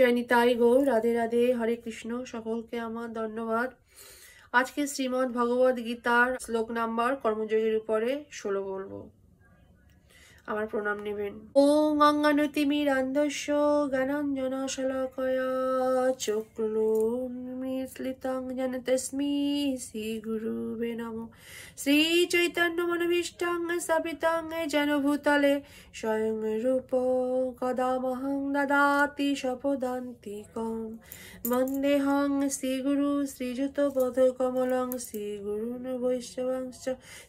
জয়নিতাই গৌর রাধে রাধে হরে কৃষ্ণ সকলকে আমার ধন্যবাদ আজকে শ্রীমদ্ ভগবদ গীতার শ্লোক নাম্বার কর্মযোগের উপরে ষোলো বলবো আমার প্রণাম নেবেন ও অঙ্গানতিমি আন্দস্য জ্ঞানঞ্জনা শলাকয়া চক্রলুম শ্লিতং জনতস্মি শ্রী গুরুবে নম শ্রী চৈতন্য মনোভীষ্টং স্থাপিতং জনভূতলে স্বয়ং রূপ কদামহং দদাতি সপদান্তিকং বন্দেহং শ্রীগুরু শ্রীযুত পদকমলং শ্রীগুরুন বৈষ্ণবংশ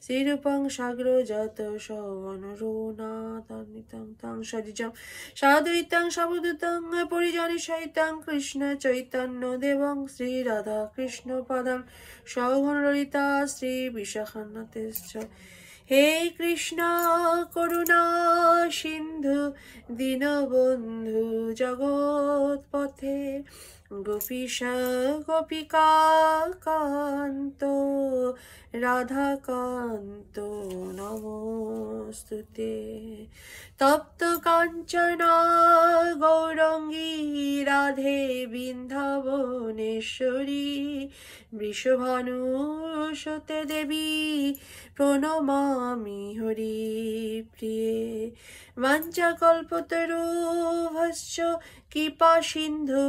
শ্রীরূপং সাগ্র যত সগণরুণাতান্বিতং তং সজিজম সাধুইতং সবদুতং পরিজনে সহিতং কৃষ্ণ চৈতন্য দেবং শ্রী রাধা কৃষ্ণ পদম সঘনরিতা শ্রী বিশাখান্নতেশ্চ হে কৃষ্ণ করুণা সিন্ধু দীনবন্ধু জগৎপথে গোপীশ গোপিকা কান্ত রাধাকান্ত নমস্তুতে তপ্ত কাঞ্চন গৌরঙ্গী রাধে বৃন্দাবনেশ্বরী সতে দেবী প্রণমামি হরি প্রিয়ে মঞ্চা কল্পতরু ভস্য কৃপা সিন্ধু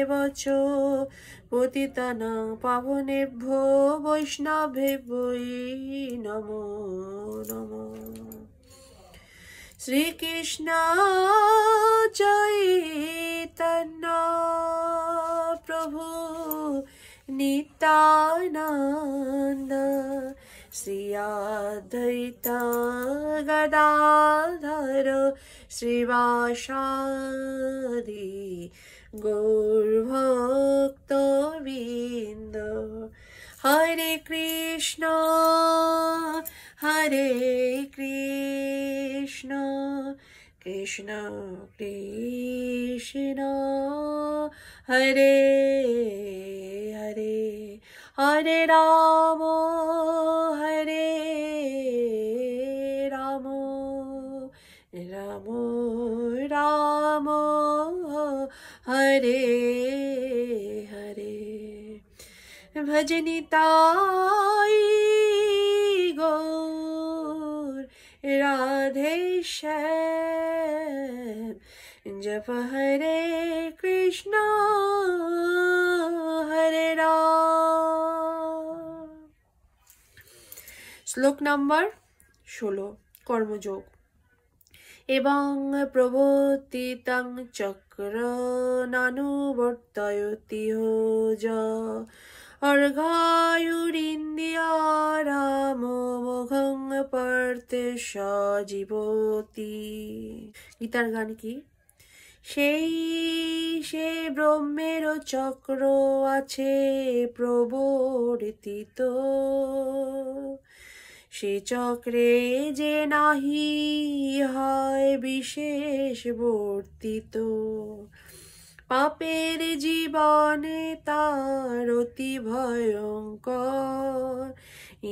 এবচ পতিতানা বৈষ্ণবে বৈ নম নম श्री श्रीकृष्ण चैतन्ना प्रभु नितानन्द श्रियादयिता गदाधर श्रीवासादि गौर्भक्तविन्द हरे कृष्ण हरे कृष्ण কৃষ্ণ কৃষ্ণ কৃষ্ণ হরে হরে হরে রাম হরে রাম রাম রাম হরে হরে ভজনিতাই Radhe Shyam হরে কৃষ্ণ হরে Hare শ্লোক নম্বর ষোলো কর্মযোগ এবং প্রবর্তিতাং চক্র নানুবর্তয়তিহ য গীতার গান কি সেই সে ব্রহ্মেরও চক্র আছে প্রবর্তিত সে চক্রে যে নাহি হয় বিশেষ বর্তিত পাপের জীবনে তার অতি ভয়ঙ্কর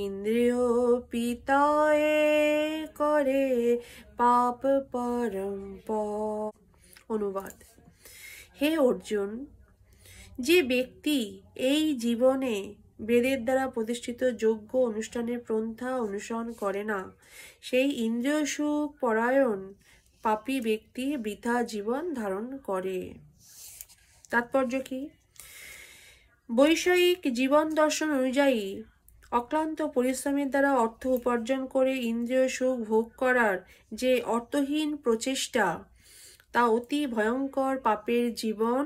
ইন্দ্রিয় পিতায়ে করে পাপ পরম্প অনুবাদ হে অর্জুন যে ব্যক্তি এই জীবনে বেদের দ্বারা প্রতিষ্ঠিত যোগ্য অনুষ্ঠানের পন্থা অনুসরণ করে না সেই ইন্দ্রিয় সুখ পরায়ণ পাপী ব্যক্তি বৃথা জীবন ধারণ করে তাৎপর্য কি বৈষয়িক জীবন দর্শন অনুযায়ী অক্লান্ত পরিশ্রমের দ্বারা অর্থ উপার্জন করে ইন্দ্রিয় সুখ ভোগ করার যে অর্থহীন প্রচেষ্টা তা অতি ভয়ঙ্কর পাপের জীবন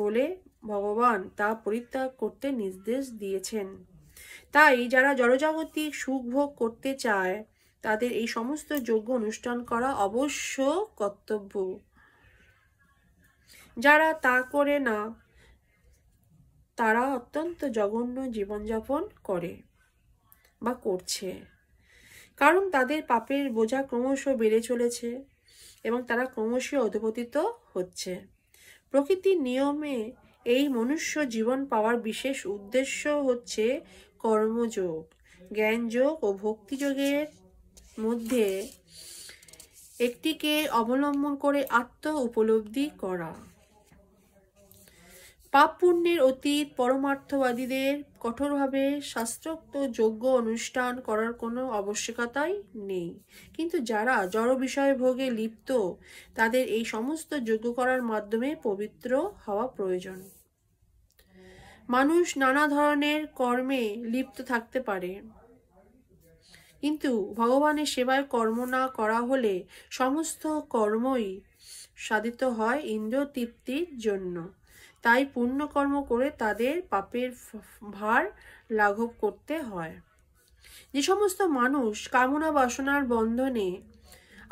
বলে ভগবান তা পরিত্যাগ করতে নির্দেশ দিয়েছেন তাই যারা জড়জাগতিক সুখ ভোগ করতে চায় তাদের এই সমস্ত যোগ্য অনুষ্ঠান করা অবশ্য কর্তব্য যারা তা করে না তারা অত্যন্ত জঘন্য জীবনযাপন করে বা করছে কারণ তাদের পাপের বোঝা ক্রমশ বেড়ে চলেছে এবং তারা ক্রমশ অধপতিত হচ্ছে প্রকৃতির নিয়মে এই মনুষ্য জীবন পাওয়ার বিশেষ উদ্দেশ্য হচ্ছে কর্মযোগ জ্ঞানযোগ ও ভক্তিযোগের মধ্যে একটিকে অবলম্বন করে আত্ম উপলব্ধি করা পাপ পুণ্যের অতীত পরমার্থবাদীদের কঠোরভাবে শাস্ত্রোক্ত যোগ্য অনুষ্ঠান করার কোনো আবশ্যকতাই নেই কিন্তু যারা জড় বিষয় ভোগে লিপ্ত তাদের এই সমস্ত যোগ্য করার মাধ্যমে পবিত্র হওয়া প্রয়োজন মানুষ নানা ধরনের কর্মে লিপ্ত থাকতে পারে কিন্তু ভগবানের সেবায় কর্ম না করা হলে সমস্ত কর্মই সাধিত হয় ইন্দ্র তৃপ্তির জন্য তাই পুণ্যকর্ম করে তাদের পাপের ভার লাঘব করতে হয় যে সমস্ত মানুষ কামনা বাসনার বন্ধনে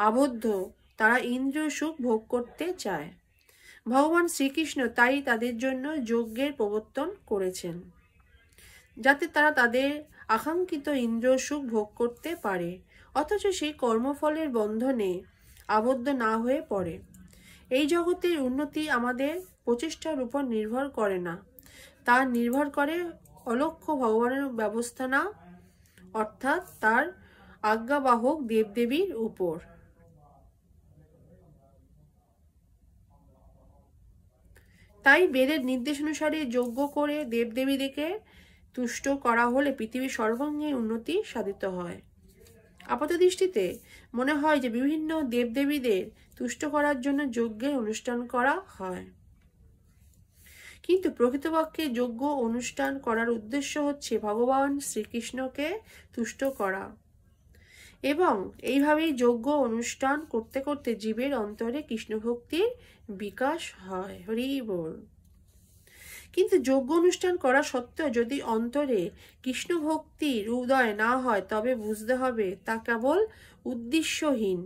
আবদ্ধ তারা ইন্দ্র সুখ ভোগ করতে চায় ভগবান শ্রীকৃষ্ণ তাই তাদের জন্য যজ্ঞের প্রবর্তন করেছেন যাতে তারা তাদের আকাঙ্ক্ষিত ইন্দ্র সুখ ভোগ করতে পারে অথচ সেই কর্মফলের বন্ধনে আবদ্ধ না হয়ে পড়ে এই জগতের উন্নতি আমাদের প্রচেষ্টার উপর নির্ভর করে না তা নির্ভর করে অলক্ষ্য ভগবানের ব্যবস্থা না অর্থাৎ তার আজ্ঞাবাহক দেবদেবীর উপর তাই বেদের নির্দেশ অনুসারে যজ্ঞ করে দেবদেবীদেরকে তুষ্ট করা হলে পৃথিবীর সর্বাঙ্গে উন্নতি সাধিত হয় আপাত দৃষ্টিতে মনে হয় যে বিভিন্ন দেবদেবীদের তুষ্ট করার জন্য যজ্ঞের অনুষ্ঠান করা হয় কিন্তু প্রকৃতপক্ষে যোগ্য অনুষ্ঠান করার উদ্দেশ্য হচ্ছে ভগবান শ্রীকৃষ্ণকে তুষ্ট করা এবং এইভাবেই যোগ্য অনুষ্ঠান করতে করতে জীবের অন্তরে কৃষ্ণভক্তির বিকাশ হয় হরি বল কিন্তু যোগ্য অনুষ্ঠান করা সত্ত্বেও যদি অন্তরে কৃষ্ণ ভক্তির উদয় না হয় তবে বুঝতে হবে তা কেবল উদ্দেশ্যহীন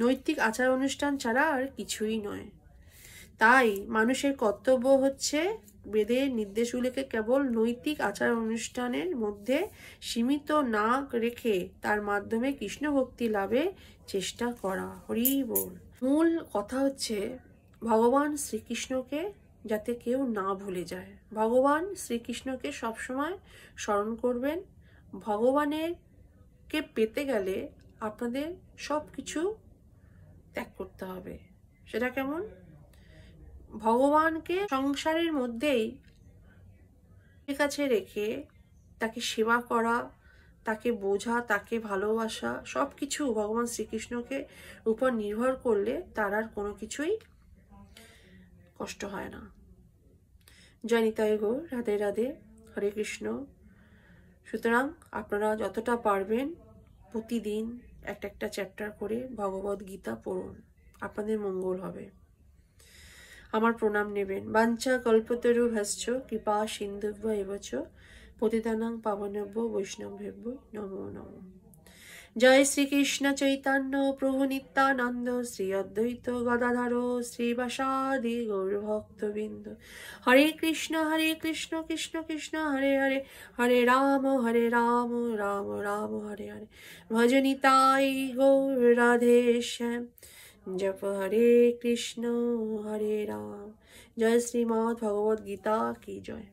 নৈতিক আচার অনুষ্ঠান ছাড়া আর কিছুই নয় তাই মানুষের কর্তব্য হচ্ছে বেদের নির্দেশগুলিকে কেবল নৈতিক আচার অনুষ্ঠানের মধ্যে সীমিত না রেখে তার মাধ্যমে কৃষ্ণ ভক্তি লাভে চেষ্টা করা হরি বল মূল কথা হচ্ছে ভগবান শ্রীকৃষ্ণকে যাতে কেউ না ভুলে যায় ভগবান শ্রীকৃষ্ণকে সবসময় স্মরণ করবেন ভগবানের কে পেতে গেলে আপনাদের সব কিছু ত্যাগ করতে হবে সেটা কেমন ভগবানকে সংসারের মধ্যেই কাছে রেখে তাকে সেবা করা তাকে বোঝা তাকে ভালোবাসা সব কিছু ভগবান শ্রীকৃষ্ণকে উপর নির্ভর করলে তার আর কোনো কিছুই কষ্ট হয় না জয়নিতায় গো রাধে রাধে হরে কৃষ্ণ সুতরাং আপনারা যতটা পারবেন প্রতিদিন একটা একটা চ্যাপ্টার করে ভগবদ্গীতা গীতা পড়ুন আপনাদের মঙ্গল হবে আমার প্রণাম নেবেন বাঞ্ছা কল্পতরু ভাষ্য কৃপা সিন্ধুব্য এবছ পতিতানাং পাবনব্য বৈষ্ণবভেব্য নমো নমো জয় শ্রীকৃষ্ণ চৈতন্য প্রভু নিত্যানন্দ শ্রী অদ্বৈত গদাধর শ্রীবাসাদি গৌরভক্তবৃন্দ হরে কৃষ্ণ হরে কৃষ্ণ কৃষ্ণ কৃষ্ণ হরে হরে হরে রাম হরে রাম রাম রাম হরে হরে ভজনিতাই গৌর রাধে শ্যাম जप हरे कृष्ण हरे राम जय श्रीमद् भगवद गीता की जय